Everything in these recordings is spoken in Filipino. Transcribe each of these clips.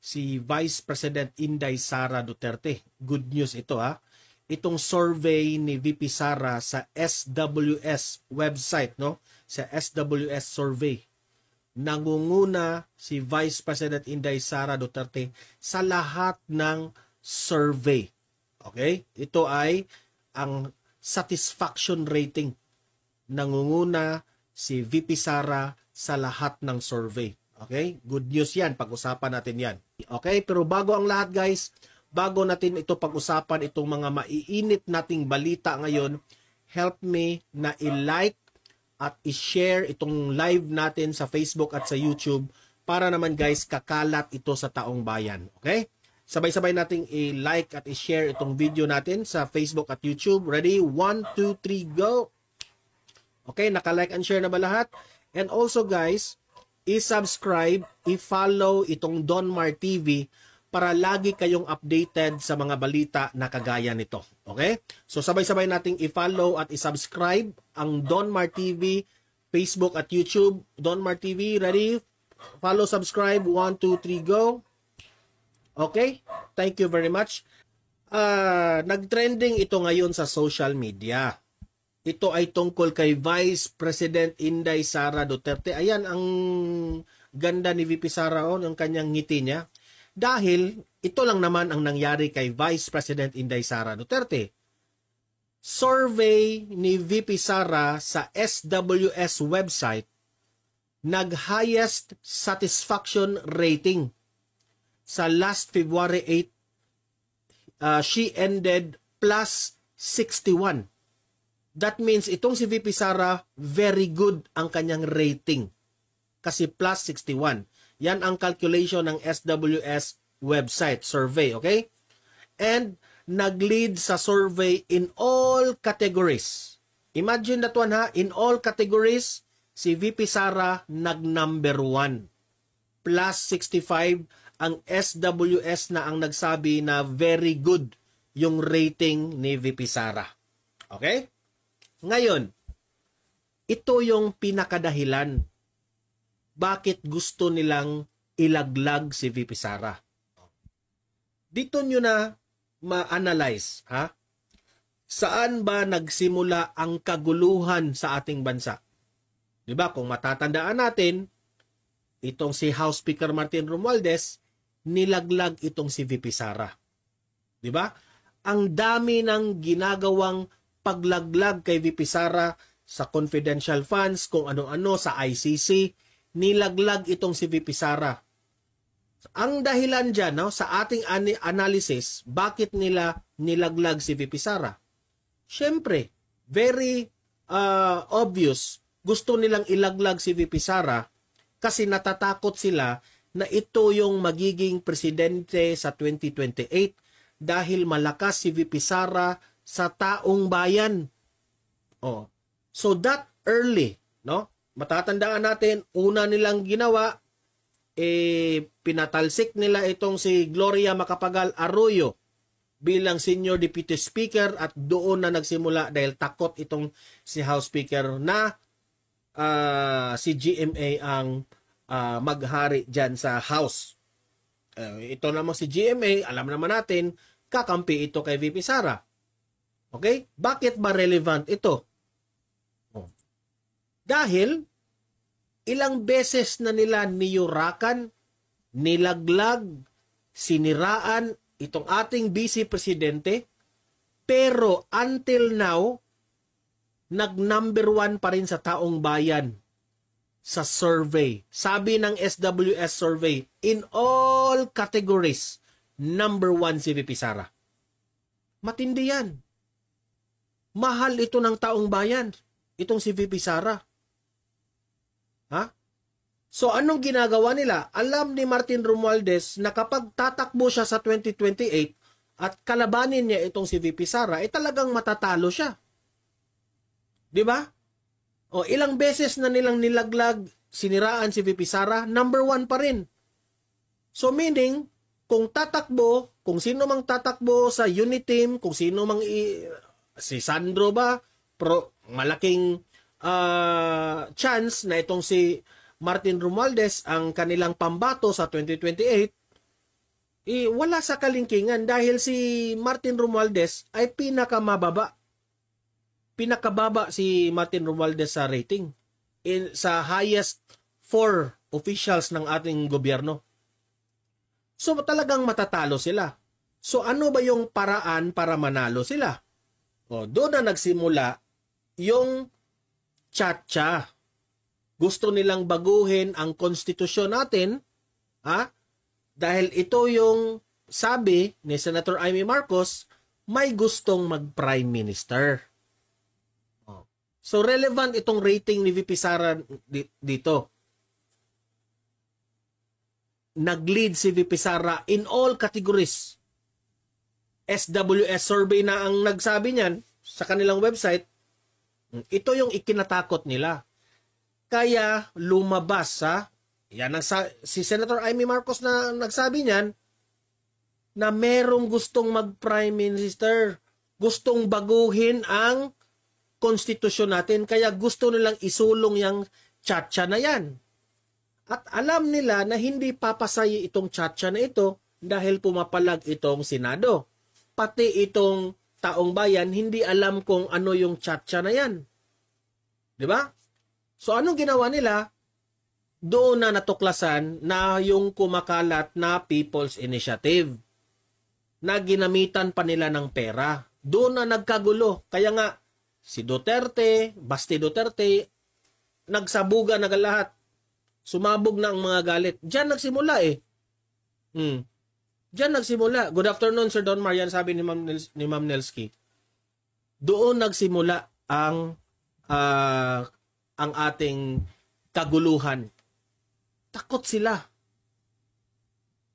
si Vice President Inday Sara Duterte. Good news ito ha. Itong survey ni VP Sara sa SWS website, no? Sa SWS survey. Nangunguna si Vice President Inday Sara Duterte sa lahat ng survey. Okay? Ito ay ang satisfaction rating. Nangunguna si VP Sara sa lahat ng survey. Okay? Good news yan. Pag-usapan natin yan. Okay? Pero bago ang lahat guys, bago natin ito pag-usapan, itong mga maiinit nating balita ngayon, help me na i-like at i-share itong live natin sa Facebook at sa YouTube para naman guys kakalat ito sa taong bayan. Okay? Sabay-sabay nating i-like at i-share itong video natin sa Facebook at YouTube. Ready? 1, 2, 3, go! Okay, naka-like and share na ba lahat? And also guys, i-subscribe, i-follow itong Donmar TV para lagi kayong updated sa mga balita na kagaya nito. Okay? So sabay-sabay nating i-follow at i-subscribe ang Donmar TV, Facebook at YouTube. Donmar TV, ready? Follow, subscribe. 1, 2, 3, go. Okay? Thank you very much. Uh, nag-trending ito ngayon sa social media. Ito ay tungkol kay Vice President Inday Sara Duterte. Ayan ang ganda ni VP Sara on oh, ang kanyang ngiti niya. Dahil ito lang naman ang nangyari kay Vice President Inday Sara Duterte. Survey ni VP Sara sa SWS website nag-highest satisfaction rating sa last February 8 uh, she ended plus 61 That means itong si VP Sara, very good ang kanyang rating. Kasi plus 61. Yan ang calculation ng SWS website survey, okay? And naglead sa survey in all categories. Imagine that one ha, in all categories, si VP Sara nag-number 1. Plus 65 ang SWS na ang nagsabi na very good yung rating ni VP Sara. Okay? Ngayon, ito yung pinakadahilan bakit gusto nilang ilaglag si VP Sara. Dito nyo na ma-analyze, ha? Saan ba nagsimula ang kaguluhan sa ating bansa? 'Di ba? Kung matatandaan natin, itong si House Speaker Martin Romualdez nilaglag itong si VP Sara. 'Di ba? Ang dami ng ginagawang paglaglag kay VP Sara sa confidential funds, kung ano-ano sa ICC, nilaglag itong si VP Sara. Ang dahilan dyan no, sa ating analysis, bakit nila nilaglag si VP Sara? Siyempre, very uh, obvious, gusto nilang ilaglag si VP Sara kasi natatakot sila na ito yung magiging presidente sa 2028 dahil malakas si VP Sara sa taong bayan. Oh. So that early, no? Matatandaan natin, una nilang ginawa eh pinatalsik nila itong si Gloria Macapagal Arroyo bilang senior deputy speaker at doon na nagsimula dahil takot itong si House Speaker na uh, si GMA ang uh, maghari diyan sa House. Uh, ito namang si GMA, alam naman natin, kakampi ito kay VP Sara. Okay? Bakit ba relevant ito? Oh. Dahil ilang beses na nila niyurakan, nilaglag, siniraan itong ating vice presidente, pero until now, nag number one pa rin sa taong bayan sa survey. Sabi ng SWS survey, in all categories, number one si VP Sara. Matindi yan. Mahal ito ng taong bayan, itong si VP Sara. Ha? So anong ginagawa nila? Alam ni Martin Romualdez na kapag tatakbo siya sa 2028 at kalabanin niya itong si VP Sara, eh talagang matatalo siya. 'Di ba? O ilang beses na nilang nilaglag, siniraan si VP Sara, number one pa rin. So meaning, kung tatakbo, kung sino mang tatakbo sa unit team, kung sino mang i- si Sandro ba pro malaking uh, chance na itong si Martin Romualdez ang kanilang pambato sa 2028 eh, wala sa kalingkingan dahil si Martin Romualdez ay pinakamababa pinakababa si Martin Romualdez sa rating in, sa highest four officials ng ating gobyerno. So talagang matatalo sila. So ano ba yung paraan para manalo sila? O, oh, doon na nagsimula yung chacha. Gusto nilang baguhin ang konstitusyon natin, ha? Dahil ito yung sabi ni Senator Amy Marcos, may gustong mag-prime minister. O. Oh. So relevant itong rating ni VP Sara dito. Nag-lead si VP Sara in all categories SWS survey na ang nagsabi niyan sa kanilang website, ito yung ikinatakot nila. Kaya lumabas sa, yan ang sa, si Senator Amy Marcos na nagsabi niyan, na merong gustong mag-prime minister, gustong baguhin ang konstitusyon natin, kaya gusto nilang isulong yung chacha na yan. At alam nila na hindi papasaya itong chacha na ito dahil pumapalag itong Senado pati itong taong bayan hindi alam kung ano yung chatcha na yan. 'Di ba? So anong ginawa nila? Doon na natuklasan na yung kumakalat na People's Initiative na ginamitan pa nila ng pera. Doon na nagkagulo. Kaya nga si Duterte, Basti Duterte nagsabuga na lahat. Sumabog na ang mga galit. Diyan nagsimula eh. Hmm. Diyan nagsimula. Good afternoon, Sir Don Marian, sabi ni Ma'am, Nels- ni Ma'am Nelski. Doon nagsimula ang uh, ang ating kaguluhan. Takot sila.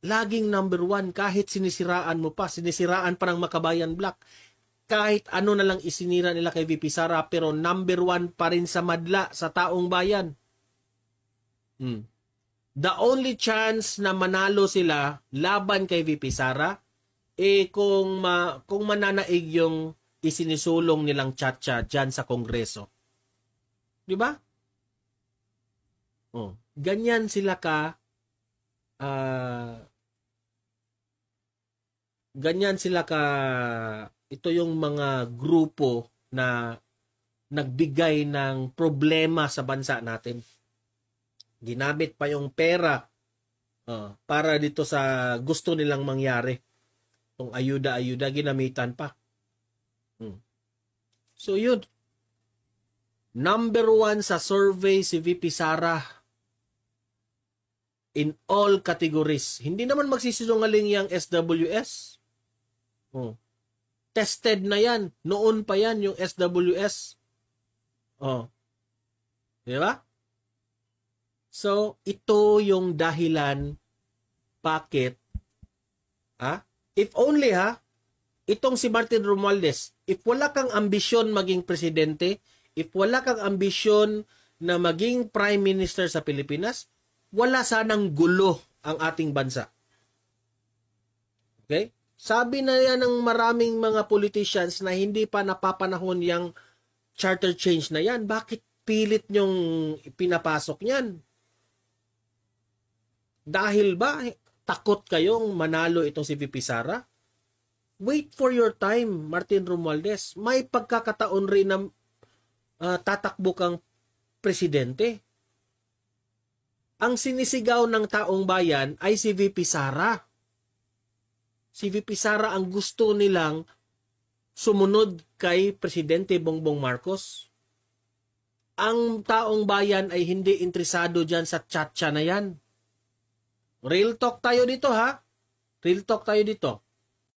Laging number one, kahit sinisiraan mo pa, sinisiraan pa ng Makabayan Black, kahit ano na lang isinira nila kay VP Sara, pero number one pa rin sa madla, sa taong bayan. Hmm the only chance na manalo sila laban kay VP Sara eh kung ma, kung mananaig yung isinisulong nilang Chacha diyan sa Kongreso. 'Di ba? Oh, ganyan sila ka uh, ganyan sila ka ito yung mga grupo na nagbigay ng problema sa bansa natin. Ginamit pa yung pera uh, para dito sa gusto nilang mangyari. Itong ayuda-ayuda, ginamitan pa. Hmm. So yun. Number one sa survey si VP Sara in all categories. Hindi naman magsisinungaling yung SWS. Oh. Hmm. Tested na yan. Noon pa yan yung SWS. Oh. Di ba? So, ito yung dahilan bakit ah, If only ha, itong si Martin Romualdez, if wala kang ambisyon maging presidente, if wala kang ambisyon na maging prime minister sa Pilipinas, wala sanang gulo ang ating bansa. Okay? Sabi na yan ng maraming mga politicians na hindi pa napapanahon yung charter change na yan. Bakit pilit nyong pinapasok yan? Dahil ba takot kayong manalo itong si VP Sara? Wait for your time, Martin Romualdez. May pagkakataon rin na uh, tatakbo kang presidente. Ang sinisigaw ng taong bayan ay si VP Sara. Si VP Sara ang gusto nilang sumunod kay Presidente Bongbong Marcos. Ang taong bayan ay hindi interesado dyan sa chatcha na yan. Real talk tayo dito ha. Real talk tayo dito.